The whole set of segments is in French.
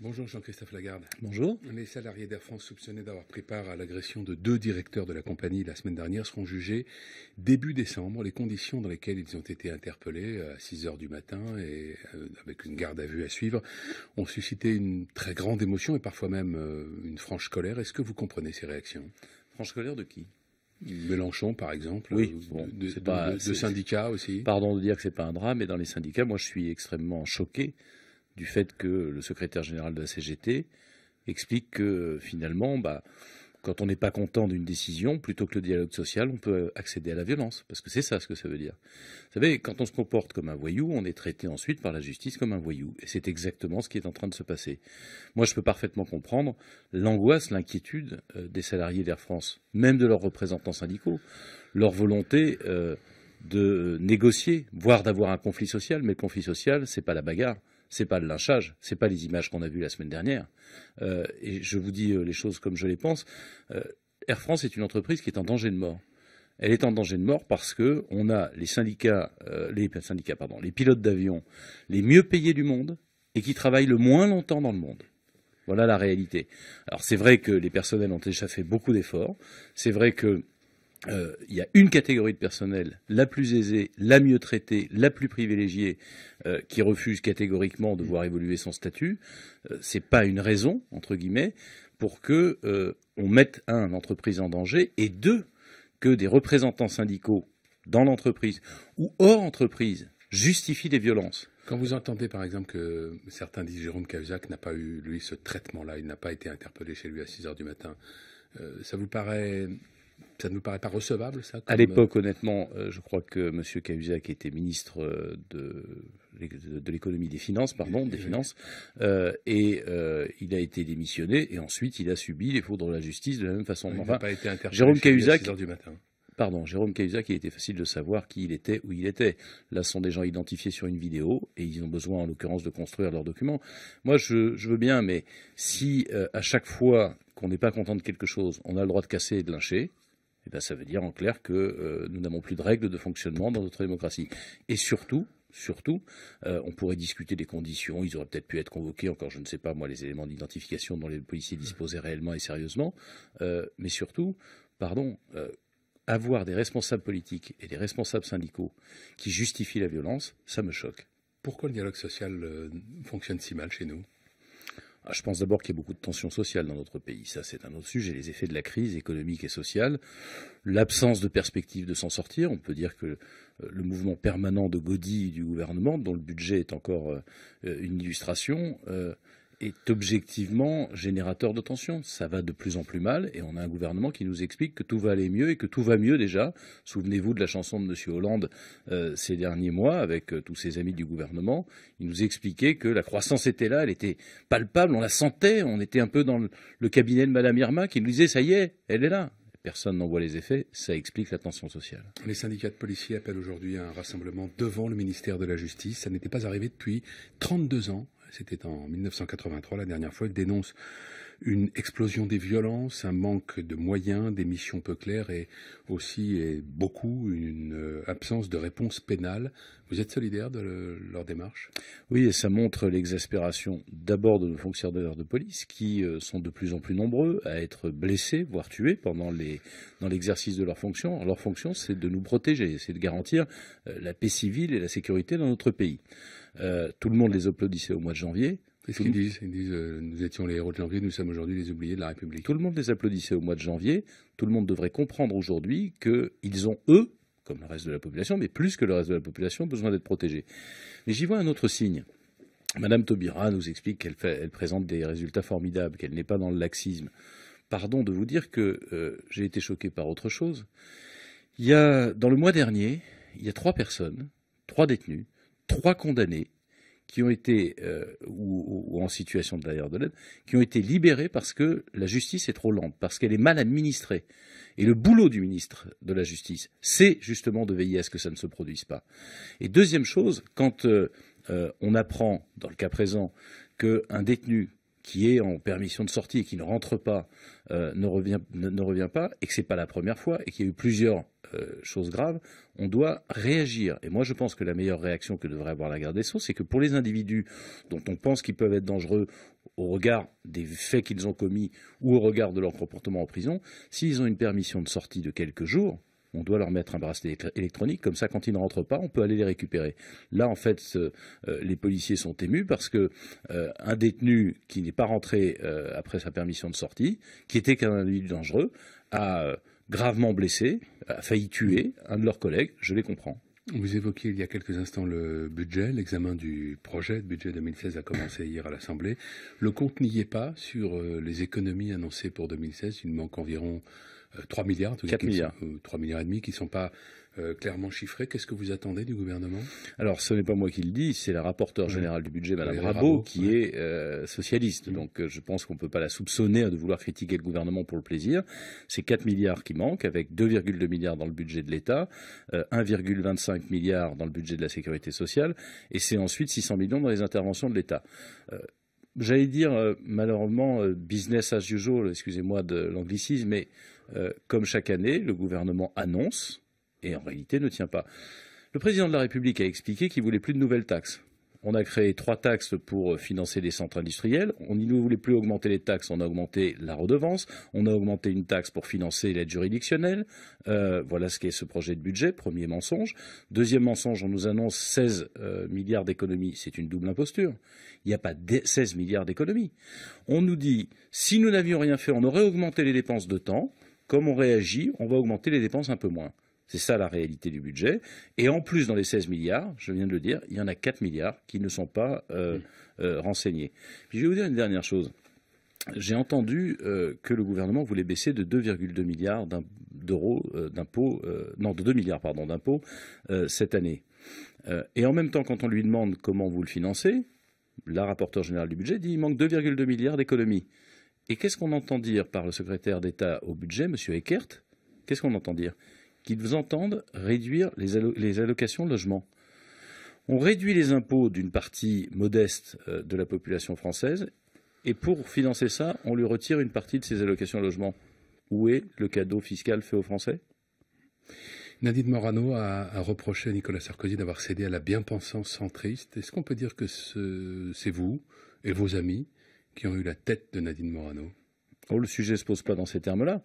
Bonjour Jean-Christophe Lagarde. Bonjour. Les salariés d'Air France soupçonnés d'avoir pris part à l'agression de deux directeurs de la compagnie la semaine dernière seront jugés début décembre. Les conditions dans lesquelles ils ont été interpellés euh, à 6 heures du matin et euh, avec une garde à vue à suivre ont suscité une très grande émotion et parfois même euh, une franche colère. Est-ce que vous comprenez ces réactions Franche colère de qui Mélenchon, par exemple, oui, de, syndicats aussi. Pardon de dire que ce n'est pas un drame, mais dans les syndicats, moi, je suis extrêmement choqué du fait que le secrétaire général de la CGT explique que euh, finalement, bah, quand on n'est pas content d'une décision, plutôt que le dialogue social, on peut accéder à la violence. Parce que c'est ça ce que ça veut dire. Vous savez, quand on se comporte comme un voyou, on est traité ensuite par la justice comme un voyou. Et c'est exactement ce qui est en train de se passer. Moi, je peux parfaitement comprendre l'angoisse, l'inquiétude euh, des salariés d'Air France, même de leurs représentants syndicaux, leur volonté euh, de négocier, voire d'avoir un conflit social. Mais le conflit social, ce n'est pas la bagarre c'est pas le lynchage, c'est pas les images qu'on a vues la semaine dernière. Euh, et je vous dis euh, les choses comme je les pense. Euh, Air France est une entreprise qui est en danger de mort. Elle est en danger de mort parce que on a les syndicats, les syndicats, les pilotes d'avion les mieux payés du monde et qui travaillent le moins longtemps dans le monde. Voilà la réalité. Alors c'est vrai que les personnels ont déjà fait beaucoup d'efforts. C'est vrai que euh, il y a une catégorie de personnel, la plus aisée, la mieux traitée, la plus privilégiée, euh, qui refuse catégoriquement de voir évoluer son statut. Euh, ce n'est pas une raison, entre guillemets, pour que on mette un l'entreprise en danger et deux que des représentants syndicaux dans l'entreprise ou hors entreprise justifient des violences. Quand vous entendez par exemple que certains disent Jérôme Cahuzac n'a pas eu lui ce traitement-là, il n'a pas été interpellé chez lui à 6 h du matin, ça vous paraît ça ne nous paraît pas recevable, ça À euh, l'époque, honnêtement, euh, je crois que M. Cahuzac était ministre euh, de, l'économie des finances, pardon, des finances, et il a été démissionné, et ensuite il a subi les foudres de la justice de la même façon. Il n'a pas été Jérôme Cahuzac. du matin. Pardon, Jérôme Cahuzac, il était facile de savoir qui il était, où il était. Là, ce sont des gens identifiés sur une vidéo et ils ont besoin, en l'occurrence, de construire leurs documents. Moi, je, je veux bien, mais si à chaque fois qu'on n'est pas content de quelque chose, on a le droit de casser et de lyncher, eh ça veut dire en clair que euh, nous n'avons plus de règles de fonctionnement dans notre démocratie. Et surtout, surtout. Euh, on pourrait discuter des conditions. Ils auraient peut-être pu être convoqués, encore je ne sais pas moi, les éléments d'identification dont les policiers disposaient réellement et sérieusement. Euh, mais surtout, pardon, avoir des responsables politiques et des responsables syndicaux qui justifient la violence, ça me choque. Pourquoi le dialogue social fonctionne si mal chez nous ah, je pense d'abord qu'il y a beaucoup de tensions sociales dans notre pays. Ça, c'est un autre sujet. Les effets de la crise économique et sociale, l'absence de perspective de s'en sortir. On peut dire que euh, le mouvement permanent de Gaudi du gouvernement, dont le budget est encore euh, euh, une illustration, est objectivement générateur de tensions. Ça va de plus en plus mal et on a un gouvernement qui nous explique que tout va aller mieux et que tout va mieux déjà. Souvenez-vous de la chanson de M. Hollande euh, ces derniers mois avec euh, tous ses amis du gouvernement. Il nous expliquait que la croissance était là, elle était palpable, on la sentait, on était un peu dans le, cabinet de Mme Irma qui nous disait ça y est, elle est là. Personne n'en voit les effets, ça explique la tension sociale. Les syndicats de policiers appellent aujourd'hui à un rassemblement devant le ministère de la Justice. Ça n'était pas arrivé depuis 32 ans. C'était en 1983 la dernière fois. Elle dénonce une explosion des violences, un manque de moyens, des missions peu claires et aussi et beaucoup une euh, absence de réponse pénale. Vous êtes solidaire de leur démarche Oui, et ça montre l'exaspération d'abord de nos fonctionnaires de police qui euh, sont de plus en plus nombreux à être blessés, voire tués pendant les, dans l'exercice de leur fonction. Leur fonction, c'est de nous protéger, c'est de garantir euh, la paix civile et la sécurité dans notre pays. tout le monde les applaudissait au mois de janvier. C'est ce qu'ils disent Ils disent euh, nous étions les héros de janvier, nous sommes aujourd'hui les oubliés de la République. Tout le monde les applaudissait au mois de janvier. Tout le monde devrait comprendre aujourd'hui qu'ils ont, eux, comme le reste de la population, mais plus que le reste de la population, besoin d'être protégés. Mais j'y vois un autre signe. Madame Taubira nous explique qu'elle elle présente des résultats formidables, qu'elle n'est pas dans le laxisme. Pardon de vous dire que euh, j'ai été choqué par autre chose. Il y a, dans le mois dernier, il y a trois personnes, trois détenus, trois condamnés, qui ont été, euh, ou, en situation de de l'aide, qui ont été libérés parce que la justice est trop lente, parce qu'elle est mal administrée. Et le boulot du ministre de la Justice, c'est justement de veiller à ce que ça ne se produise pas. Et deuxième chose, quand euh, euh, on apprend, dans le cas présent, qu'un détenu qui est en permission de sortie et qui ne rentre pas ne revient, ne, revient, pas, et que ce n'est pas la première fois, et qu'il y a eu plusieurs euh, chose grave, on doit réagir. Et moi, je pense que la meilleure réaction que devrait avoir la garde des Sceaux, c'est que pour les individus dont on pense qu'ils peuvent être dangereux au regard des faits qu'ils ont commis ou au regard de leur comportement en prison, s'ils ont une permission de sortie de quelques jours, on doit leur mettre un bracelet électronique, comme ça, quand ils ne rentrent pas, on peut aller les récupérer. Là, en fait, euh, les policiers sont émus parce que euh, un détenu qui n'est pas rentré après sa permission de sortie, qui était qu'un individu dangereux, a gravement blessé, a failli tuer un de leurs collègues, je les comprends. Vous évoquiez il y a quelques instants le budget, l'examen du projet de budget 2016 a commencé hier à l'Assemblée. Le compte n'y est pas sur euh, les économies annoncées pour 2016, il manque environ 3 euh, milliards, milliards. 3 euh, milliards et demi qui ne sont pas euh, clairement chiffrés. Qu'est-ce que vous attendez du gouvernement Alors, ce n'est pas moi qui le dis, c'est la rapporteure générale du budget, Mme Rabault, qui est socialiste. Donc, je pense qu'on ne peut pas la soupçonner de vouloir critiquer le gouvernement pour le plaisir. C'est 4 milliards qui manquent, avec 2,2 milliards dans le budget de l'État, 1,25 milliard dans le budget de la sécurité sociale, et c'est ensuite 600 millions dans les interventions de l'État j'allais dire, malheureusement, business as usual, excusez-moi de l'anglicisme, mais euh, comme chaque année, le gouvernement annonce et en réalité ne tient pas. Le président de la République a expliqué qu'il voulait plus de nouvelles taxes. On a créé trois taxes pour euh, financer des centres industriels. On ne voulait plus augmenter les taxes, on a augmenté la redevance. On a augmenté une taxe pour financer l'aide juridictionnelle. Euh, voilà ce qu'est ce projet de budget, premier mensonge. Deuxième mensonge, on nous annonce 16 milliards d'économies. C'est une double imposture. Il n'y a pas 16 milliards d'économies. On nous dit, si nous n'avions rien fait, on aurait augmenté les dépenses de temps comme on réagit, on va augmenter les dépenses un peu moins. C'est ça la réalité du budget. Et en plus, dans les 16 milliards, je viens de le dire, il y en a 4 milliards qui ne sont pas euh, mm. euh, renseignés. je vais vous dire une dernière chose. J'ai entendu euh, que le gouvernement voulait baisser de 2,2 milliards d'euros d'impôts, non, de 2 milliards, pardon, d'impôts cette année. et en même temps, quand on lui demande comment vous le financez, la rapporteure générale du budget dit qu'il manque 2,2 milliards d'économies. Et qu'est-ce qu'on entend dire par le secrétaire d'État au budget, M. Eckert Qu'est-ce qu'on entend dire Qu'ils entendent réduire les, allocations de logement. On réduit les impôts d'une partie modeste euh, de la population française et pour financer ça, on lui retire une partie de ses allocations logement. Où est le cadeau fiscal fait aux Français Nadine Morano a, a, reproché à Nicolas Sarkozy d'avoir cédé à la bien-pensance centriste. Est-ce qu'on peut dire que c'est vous et vos amis qui ont eu la tête de Nadine Morano oh, le sujet ne se pose pas dans ces termes-là.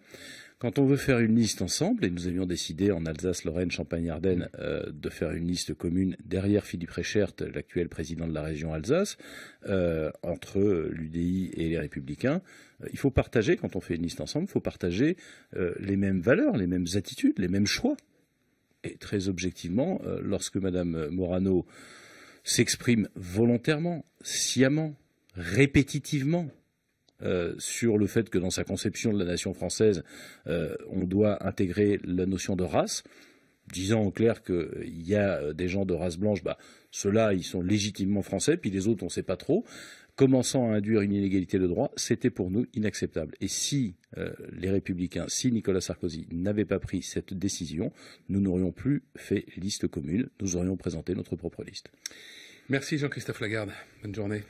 Quand on veut faire une liste ensemble, et nous avions décidé en Alsace, Lorraine, Champagne-Ardenne euh, de faire une liste commune derrière Philippe Rechert, l'actuel président de la région Alsace, euh, entre l'UDI et les Républicains, euh, il faut partager, quand on fait une liste ensemble, il faut partager les mêmes valeurs, les mêmes attitudes, les mêmes choix. Et très objectivement, lorsque Mme Morano s'exprime volontairement, sciemment, répétitivement euh, sur le fait que dans sa conception de la nation française, euh, on doit intégrer la notion de race, disant en clair qu'il euh, y a des gens de race blanche, bah, ceux-là, ils sont légitimement français, puis les autres, on ne sait pas trop, commençant à induire une inégalité de droit, c'était pour nous inacceptable. Et si les républicains, si Nicolas Sarkozy n'avait pas pris cette décision, nous n'aurions plus fait liste commune, nous aurions présenté notre propre liste. Merci Jean-Christophe Lagarde. Bonne journée.